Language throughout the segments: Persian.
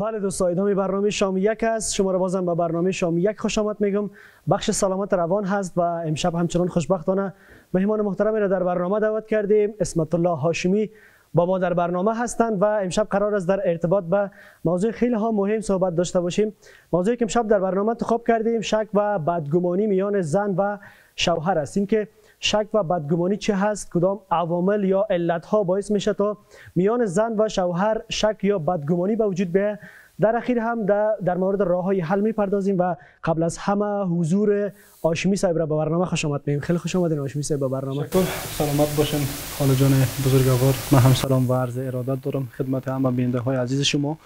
بله دوستان ادامه برنامه شام یک است شما را بازم به برنامه شام یک خوش آمد میگم بخش سلامت روان هست و امشب همچنان خوشبختانه مهمان محترمی را در برنامه دعوت کردیم اسمت الله هاشمی با ما در برنامه هستند و امشب قرار است در ارتباط به موضوع خیلی ها مهم صحبت داشته باشیم موضوعی که امشب در برنامه انتخاب کردیم شک و بدگمانی میان زن و شوهر است اینکه شک و بدگمانی چه هست کدام عوامل یا علت ها باعث میشه تا میان زن و شوهر شک یا بدگمانی به وجود بیه در اخیر هم در مورد راه های حل میپردازیم و قبل از همه حضور آشمی صاحب را به برنامه خوش آمد میگیم خیلی خوش آمدین آشمی صاحب به برنامه شکر. سلامت باشین خاله جان بزرگوار من هم سلام و عرض ارادت دارم خدمت همه بینده های عزیز شما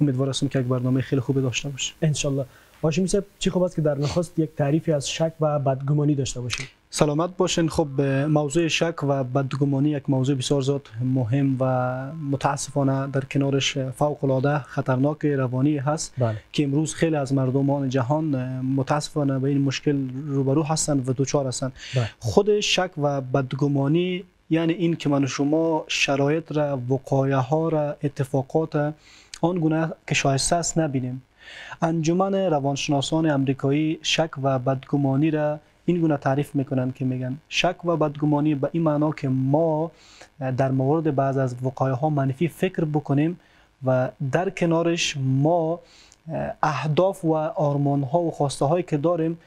امیدوارم که یک برنامه خیلی خوبی داشته باشیم انشالله آشمی صاحب چی خوب است که در نخست یک تعریفی از شک و بدگمانی داشته باشیم سلامت باشین خب موضوع شک و بدگمانی یک موضوع بسیار زیاد مهم و متاسفانه در کنارش فوق العاده خطرناک روانی هست بله. که امروز خیلی از مردمان جهان متاسفانه به این مشکل روبرو هستند و دچار هستند بله. خود شک و بدگمانی یعنی این که من شما شرایط را وقایه ها را اتفاقات آن گونه که شایسته است نبینیم انجمن روانشناسان امریکایی شک و بدگمانی را این گونه تعریف میکنند که میگن شک و بدگمانی به این معنا که ما در مورد بعض از وقایع ها منفی فکر بکنیم و در کنارش ما اهداف و آرمان ها و خواسته هایی که داریم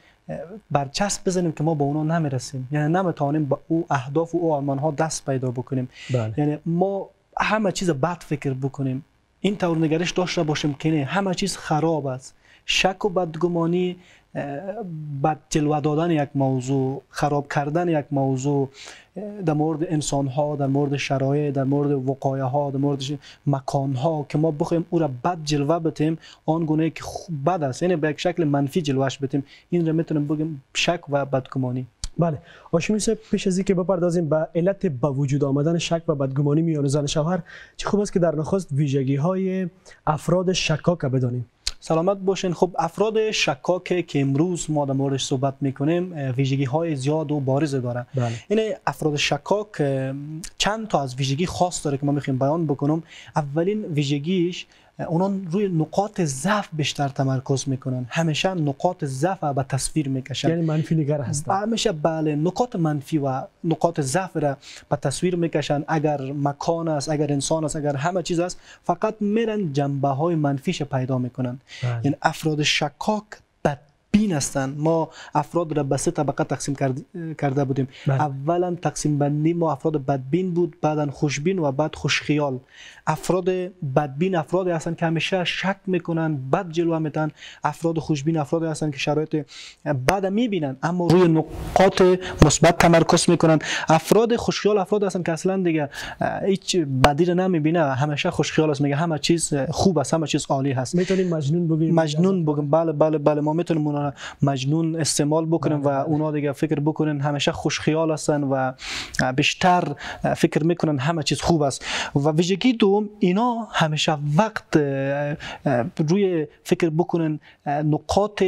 برچسب بزنیم که ما به اونا نمیرسیم یعنی نمیتوانیم به او اهداف و او آرمان ها دست پیدا بکنیم بله. یعنی ما همه چیز بد فکر بکنیم این طور نگرش داشته باشیم که نه همه چیز خراب است شک و بدگمانی بد جلوه دادن یک موضوع خراب کردن یک موضوع در مورد انسان ها در مورد شرایع در مورد وقایع ها در مورد مکان ها که ما بخویم او را بد جلوه بتیم آن گونه که بد است یعنی به یک شکل منفی جلوهش بتیم این را میتونیم بگیم شک و بدگمانی بله آشمی صاحب پیش از که بپردازیم به علت به وجود آمدن شک و بدگمانی میان زن شوهر چه خوب است که در نخست ویژگی های افراد شکاک بدانیم سلامت باشین خب افراد شکاک که امروز ما در موردش صحبت میکنیم ویژگی های زیاد و بارز داره بله. این افراد شکاک چند تا از ویژگی خاص داره که ما میخوایم بیان بکنم اولین ویژگیش اونان روی نقاط ضعف بیشتر تمرکز میکنن همیشه نقاط ضعف به تصویر میکشن یعنی منفی نگر هستن همیشه بله نقاط منفی و نقاط ضعف را به تصویر میکشن اگر مکان است اگر انسان است اگر همه چیز است فقط میرن جنبه های منفیش پیدا میکنن بله. یعنی افراد شکاک بین هستند ما افراد را به سه طبقه تقسیم کرده بودیم بله. اولا تقسیم بندی ما افراد بدبین بود بعدا خوشبین و بعد خوشخیال افراد بدبین افرادی هستند که همیشه شک میکنن بد جلوه میتن افراد خوشبین افرادی هستند که شرایط بعد میبینن اما روی نقاط مثبت تمرکز میکنن افراد خوشخیال افراد هستند که اصلا دیگه هیچ بدی رو نمیبینه همیشه خوشخیال است میگه همه چیز خوب است همه چیز عالی هست میتونیم مجنون بگیم مجنون بگیم بله بله بله ما میتونیم مجنون استعمال بکنیم و بله. اونا دیگه فکر بکنن همیشه خیال هستن و بیشتر فکر میکنن همه چیز خوب است و ویژگی دوم اینا همیشه وقت روی فکر بکنن نقاط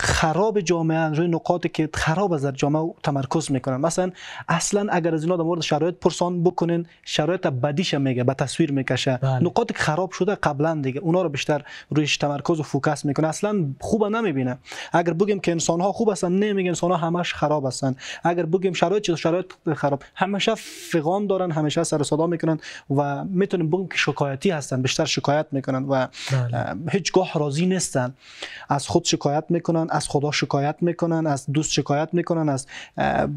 خراب جامعه روی نقاطی که خراب از در جامعه تمرکز میکنن مثلا اصلا اگر از اینا در مورد شرایط پرسان بکنین شرایط بدیش میگه به تصویر میکشه بله. نقاطی خراب شده قبلا دیگه اونا رو بیشتر رویش تمرکز و فوکس میکنه اصلا خوب نمیبینه اگر بگیم که انسان ها خوب هستن نمیگه انسان ها همش خراب هستن اگر بگیم شرایط چه شرایط خراب همیشه فقان دارن همیشه سر صدا میکنن و میتونیم بگیم که شکایتی هستن بیشتر شکایت میکنن و بله. هیچگاه راضی نیستن از خود شکایت میکنن از خدا شکایت میکنن از دوست شکایت میکنن از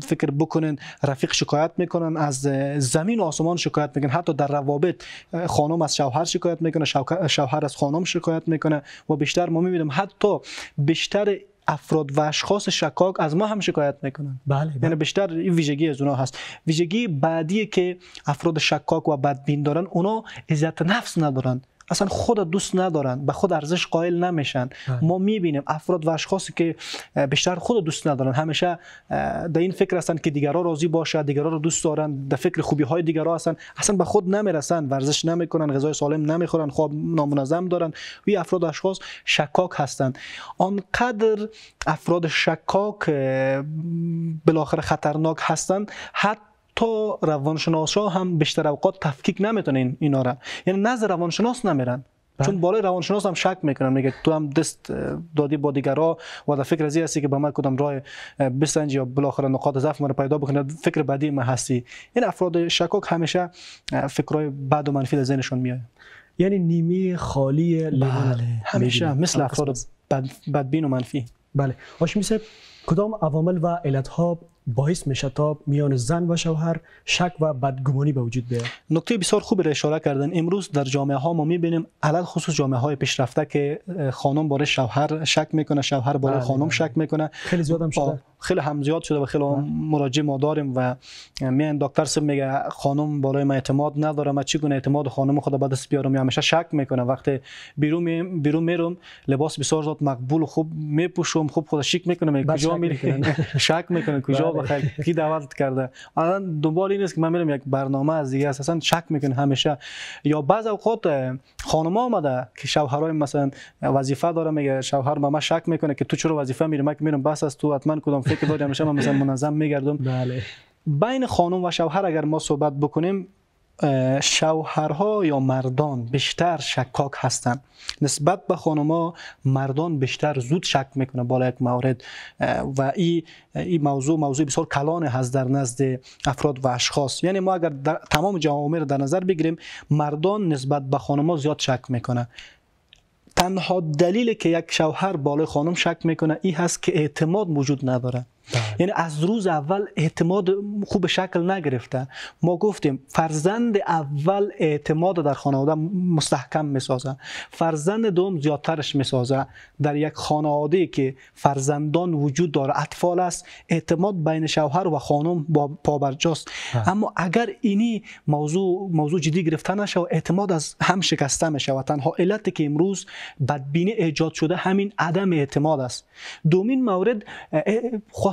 فکر بکنن رفیق شکایت میکنن از زمین و آسمان شکایت میکنن حتی در روابط خانم از شوهر شکایت میکنه شوهر از خانم شکایت میکنه و بیشتر ما میبینیم حتی بیشتر افراد و اشخاص شکاک از ما هم شکایت میکنن بله, بله. یعنی بیشتر این ویژگی از اونا هست ویژگی بعدی که افراد شکاک و بدبین دارن اونا عزت نفس ندارن اصلا خود دوست ندارند، به خود ارزش قائل نمیشن ما میبینیم افراد و اشخاصی که بیشتر خود دوست ندارن همیشه در این فکر هستن که دیگرا راضی باشه دیگرا رو دوست دارند در فکر خوبی های دیگرا هستن اصلا به خود نمیرسن ورزش نمیکنن غذای سالم نمیخورن خواب نامنظم دارن وی افراد و اشخاص شکاک هستند آنقدر افراد شکاک بالاخره خطرناک هستند حتی تا روانشناس ها هم بیشتر اوقات تفکیک نمیتونین اینا را یعنی نزد روانشناس نمیرن بله. چون بالای روانشناس هم شک میکنن میگه تو هم دست دادی با دیگرا و در فکر ازی هستی که به من کدام راه بسنج یا بالاخره نقاط ضعف رو پیدا بکنه فکر بدی من هستی این افراد شکاک همیشه فکرای بد و منفی در ذهنشون میاد یعنی نیمی خالی بله. همیشه مثل افراد بد، بدبین و منفی بله هاشمی میشه. کدام عوامل و علتها باعث میشه تا میان زن و شوهر شک و بدگمانی به وجود بیاد نکته بسیار خوب را اشاره کردن امروز در جامعه ها ما میبینیم علل خصوص جامعه های پیشرفته که خانم باره شوهر شک میکنه شوهر باره بله، خانم بله. شک میکنه خیلی زیاد هم شده خیلی هم زیاد شده و خیلی مراجع ما داریم و میان دکتر سب میگه خانم برای ما اعتماد نداره من چگونه اعتماد خانم خود بعد دست بیارم همیشه شک میکنه وقتی بیرون بیرون میرم لباس بسیار زیاد مقبول خوب میپوشم خوب خود شیک میکنم شک میکنه کجا بله. بخیر کی دعوت کرده الان دنبال این است که من میرم یک برنامه از دیگه اصلا شک میکنه همیشه یا بعض اوقات خانم آمده که شوهرای مثلا وظیفه داره میگه شوهر ما من شک میکنه که تو چرا وظیفه میری من که میرم بس از تو حتما کدام فکر داری همیشه من مثلا منظم میگردم بله بین خانم و شوهر اگر ما صحبت بکنیم شوهرها یا مردان بیشتر شکاک هستند نسبت به خانوما مردان بیشتر زود شک میکنه بالا یک مورد و این ای موضوع موضوع بسیار کلان هست در نزد افراد و اشخاص یعنی ما اگر تمام جوامع رو در نظر بگیریم مردان نسبت به خانما زیاد شک میکنه تنها دلیلی که یک شوهر بالای خانم شک میکنه این هست که اعتماد وجود نداره بله. یعنی از روز اول اعتماد خوب شکل نگرفته ما گفتیم فرزند اول اعتماد در خانواده مستحکم میسازه فرزند دوم زیادترش میسازه در یک خانواده که فرزندان وجود داره اطفال است اعتماد بین شوهر و خانم با پابرجاست بله. اما اگر اینی موضوع موضوع جدی گرفته نشه اعتماد از هم شکسته میشه و تنها علتی که امروز بدبینی ایجاد شده همین عدم اعتماد است دومین مورد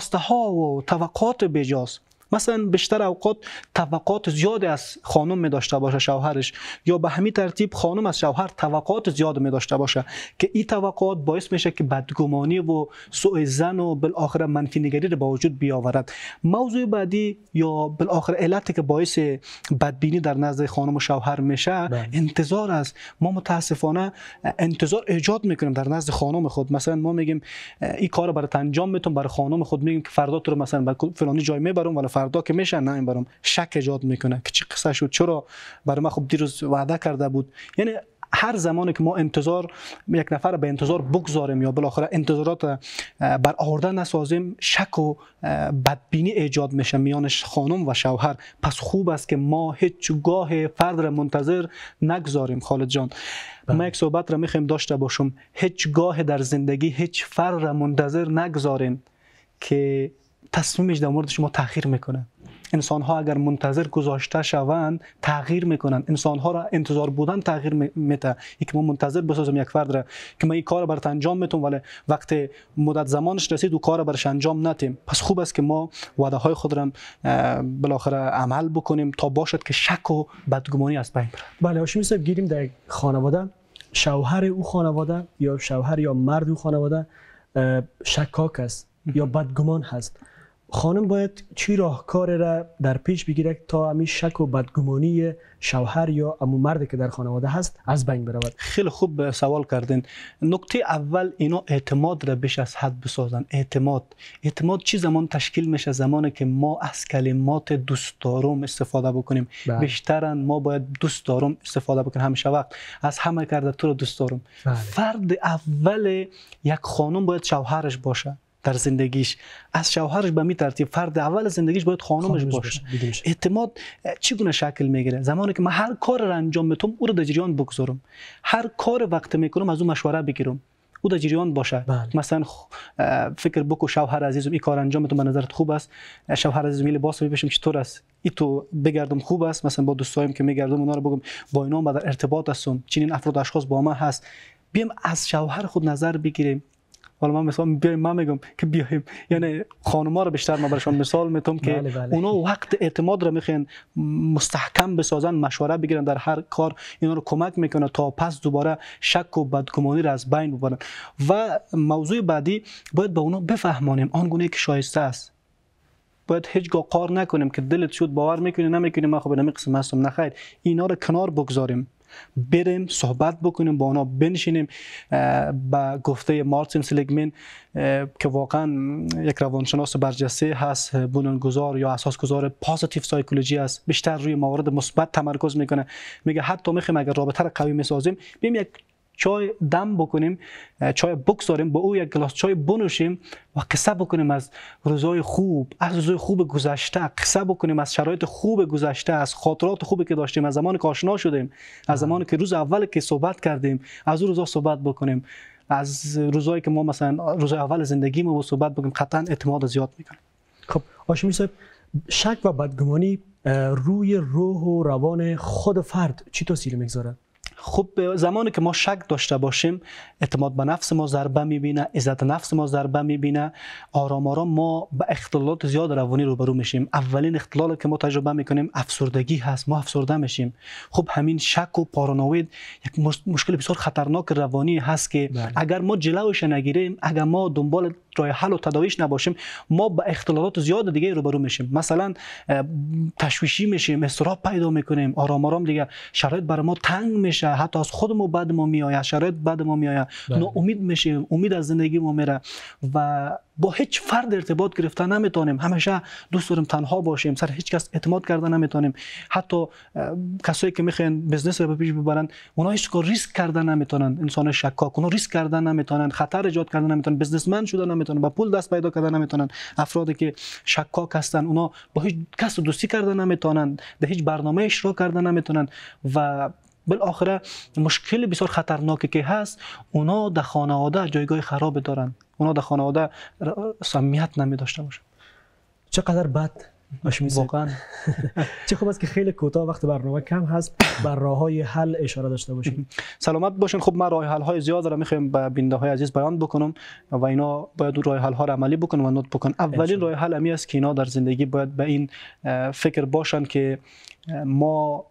خواسته ها و توقعات بجاست مثلا بیشتر اوقات توقعات زیادی از خانم می داشته باشه شوهرش یا به همین ترتیب خانم از شوهر توقعات زیاد می داشته باشه که این توقعات باعث میشه که بدگمانی و سوء زن و بالاخره منفی نگری رو به وجود بیاورد موضوع بعدی یا بالاخره علتی که باعث بدبینی در نزد خانم و شوهر میشه بله. انتظار است ما متاسفانه انتظار ایجاد میکنیم در نزد خانم خود مثلا ما میگیم این کار برای انجام میتونم برای خانم خود میگیم که فردا تو رو مثلا به فلانی جای میبرم ولی فردا که میشه نه این برام شک ایجاد میکنه که چی قصه شد چرا برای من خب دیروز وعده کرده بود یعنی هر زمانی که ما انتظار یک نفر به انتظار بگذاریم یا بالاخره انتظارات بر آورده نسازیم شک و بدبینی ایجاد میشه میان خانم و شوهر پس خوب است که ما هیچ گاه فرد را منتظر نگذاریم خالد جان بله. ما یک صحبت را میخوایم داشته باشم هیچ گاه در زندگی هیچ فرد را منتظر نگذاریم که تصمیمش در مورد شما تاخیر میکنه انسان ها اگر منتظر گذاشته شوند تغییر میکنن انسان ها را انتظار بودن تغییر میده یک ما منتظر بسازم یک فرد را که ما این کار برات انجام میتونم ولی وقت مدت زمانش رسید و کار برش انجام نتیم پس خوب است که ما وعده های خود را بالاخره عمل بکنیم تا باشد که شک و بدگمانی از بین بره بله هاشمی صاحب گیریم در خانواده شوهر او خانواده یا شوهر یا مرد او خانواده شکاک است یا بدگمان هست خانم باید چی راهکار را در پیش بگیرد تا همین شک و بدگمانی شوهر یا امو مرد که در خانواده هست از بین برود خیلی خوب سوال کردین نکته اول اینا اعتماد را بیش از حد بسازن اعتماد اعتماد چی زمان تشکیل میشه زمانی که ما از کلمات دوست دارم استفاده بکنیم بله. ما باید دوست دارم استفاده بکنیم همیشه وقت از همه کرده تو رو دوست دارم بله. فرد اول یک خانم باید شوهرش باشه در زندگیش از شوهرش به می ترتیب فرد اول زندگیش باید خانمش باشه اعتماد چگونه شکل میگیره زمانی که من هر کار را انجام میتم خب، او رو در جریان بگذارم هر کار وقت میکنم از او مشوره بگیرم او در جریان باشه بله. مثلا فکر بکو شوهر عزیزم این کار انجام تو به نظرت خوب است شوهر عزیزم میل لباس بشم چطور است ای تو بگردم خوب است مثلا با دوستایم که میگردم اونا رو بگم با اینا در ارتباط هستم چنین افراد اشخاص با ما هست بیم از شوهر خود نظر بگیریم حالا من مثلا بیایم من میگم که بیایم یعنی خانوما رو بیشتر ما برشان مثال میتونم که بله، بله. اونها وقت اعتماد رو میخوین مستحکم بسازن مشوره بگیرن در هر کار اینا رو کمک میکنه تا پس دوباره شک و بدگمانی رو از بین ببرن و موضوع بعدی باید به اونا بفهمانیم آنگونه که شایسته است باید هیچگاه قار نکنیم که دلت شد باور میکنی نمیکنی من خب نمی هستم نخیر اینا رو کنار بگذاریم بریم صحبت بکنیم با اونا بنشینیم با گفته مارتین سلیگمن که واقعا یک روانشناس برجسته هست بنیانگذار یا اساسگذار پازیتیو سایکولوژی است بیشتر روی موارد مثبت تمرکز میکنه میگه حتی میخوایم اگر رابطه را قوی میسازیم بیم یک چای دم بکنیم چای بگذاریم با او یک گلاس چای بنوشیم و قصه بکنیم از روزهای خوب از روزهای خوب گذشته قصه بکنیم از شرایط خوب گذشته از خاطرات خوبی که داشتیم از زمان که آشنا شدیم از زمانی که روز اول که صحبت کردیم از اون روزا صحبت بکنیم از روزایی که ما مثلا روز اول زندگی ما با صحبت بکنیم قطعا اعتماد زیاد میکنه خب آشمی صاحب شک و بدگمانی روی روح و روان خود فرد چی تاثیر میگذاره خب به زمانی که ما شک داشته باشیم اعتماد به نفس ما ضربه میبینه عزت نفس ما ضربه میبینه آرام آرام ما به اختلالات زیاد روانی روبرو میشیم اولین اختلال که ما تجربه میکنیم افسردگی هست ما افسرده میشیم خب همین شک و پارانوید یک مشکل بسیار خطرناک روانی هست که بله. اگر ما جلوش نگیریم اگر ما دنبال رای حل و تداویش نباشیم ما به اختلالات زیاد دیگه روبرو میشیم مثلا تشویشی میشیم استراب پیدا میکنیم آرام آرام دیگه شرایط برای ما تنگ میشه حتی از خود ما بعد ما میآید شرایط بعد ما میآید بله. امید میشیم امید از زندگی ما میره و با هیچ فرد ارتباط گرفته نمیتونیم همیشه دوست داریم تنها باشیم سر هیچ کس اعتماد کردن نمیتونیم حتی کسایی که میخوان بزنس رو به پیش ببرن اونها هیچ کار ریسک کردن نمیتونن انسان شکاک اونها ریسک کردن نمیتونن خطر ایجاد کردن نمیتونن بزنسمن شدن نمیتونن با پول دست پیدا کردن نمیتونن افرادی که شکاک هستن اونها با هیچ کس دوستی کردن نمیتونن در هیچ برنامه اشتراک کردن نمیتونن و بالاخره مشکل بسیار خطرناکی که هست اونا در خانواده جایگاه خراب دارن اونا در خانواده سمیت نمی داشته باشن چقدر بد واقعا چه خوب است که خیلی کوتاه وقت برنامه کم هست بر راه های حل اشاره داشته باشیم سلامت باشین خب من راه حل های زیاد را میخوایم به بینده های عزیز بیان بکنم و اینا باید راه حل ها را عملی بکنن و نوت بکن اولین راه حل امی است که اینا در زندگی باید به این فکر باشن که ما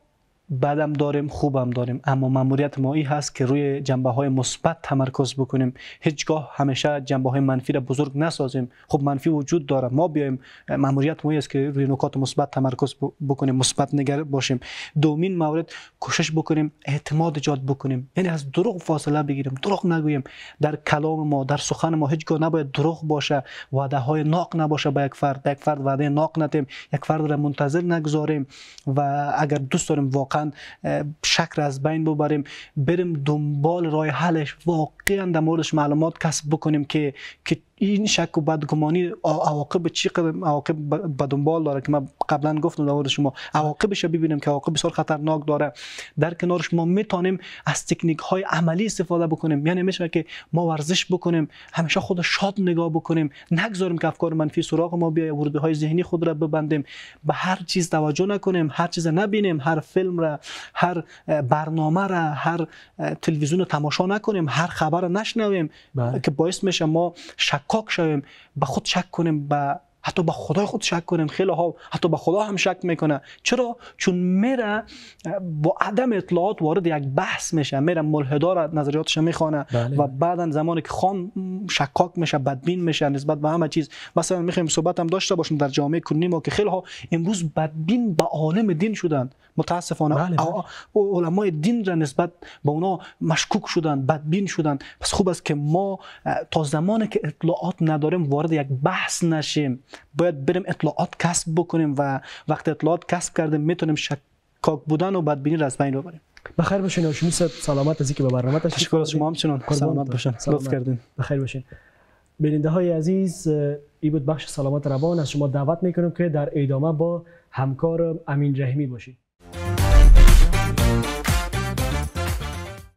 بدم داریم خوبم داریم اما ماموریت ما ای هست که روی جنبه های مثبت تمرکز بکنیم هیچگاه همیشه جنبه های منفی را بزرگ نسازیم خب منفی وجود داره ما بیایم ماموریت ما است که روی نکات مثبت تمرکز بکنیم مثبت نگر باشیم دومین مورد کوشش بکنیم اعتماد ایجاد بکنیم یعنی از دروغ فاصله بگیریم دروغ نگوییم در کلام ما در سخن ما هیچگاه نباید دروغ باشه وعده های ناق نباشه به یک فرد یک فرد وعده ناق ندیم یک فرد را منتظر نگذاریم و اگر دوست داریم واقعا شکر از بین ببریم بریم دنبال راه حلش واقعا در موردش معلومات کسب بکنیم که که این شک و بدگمانی عواقب چی عواقب به دنبال داره که من قبلا گفتم در مورد شما عواقبش ببینیم که عواقب بسیار خطرناک داره در کنارش ما میتونیم از تکنیک های عملی استفاده بکنیم یعنی میشه که ما ورزش بکنیم همیشه خود شاد نگاه بکنیم نگذاریم که افکار منفی سراغ ما بیای ورودی های ذهنی خود را ببندیم به هر چیز توجه نکنیم هر چیز نبینیم هر فیلم هر برنامه را هر تلویزیون را تماشا نکنیم هر خبر را نشنویم بله. که باعث میشه ما شکاک شویم به خود شک کنیم به حتی به خدای خود شک کنیم، خیلی ها حتی به خدا هم شک میکنه چرا چون میره با عدم اطلاعات وارد یک بحث میشه میره ملحدا را نظریاتش میخوانه بله. و بعدا زمانی که خان شکاک میشه بدبین میشه نسبت به همه چیز مثلا میخوایم صحبت هم داشته باشیم در جامعه کنی ما که خیلی ها امروز بدبین به عالم دین شدند متاسفانه بله دین را نسبت به اونا مشکوک شدند، بدبین شدند پس خوب است که ما تا زمانی که اطلاعات نداریم وارد یک بحث نشیم باید بریم اطلاعات کسب بکنیم و وقت اطلاعات کسب کردیم میتونیم شکاک بودن و بدبینی را از بین ببریم بخیر باشین هاشمی صاحب سلامت از اینکه به برنامه تشریف تشکر از شما سلامت باشین لطف کردین بخیر باشین بیننده های عزیز ای بود بخش سلامت روان از شما دعوت میکنم که در ادامه با همکار امین رحمی باشید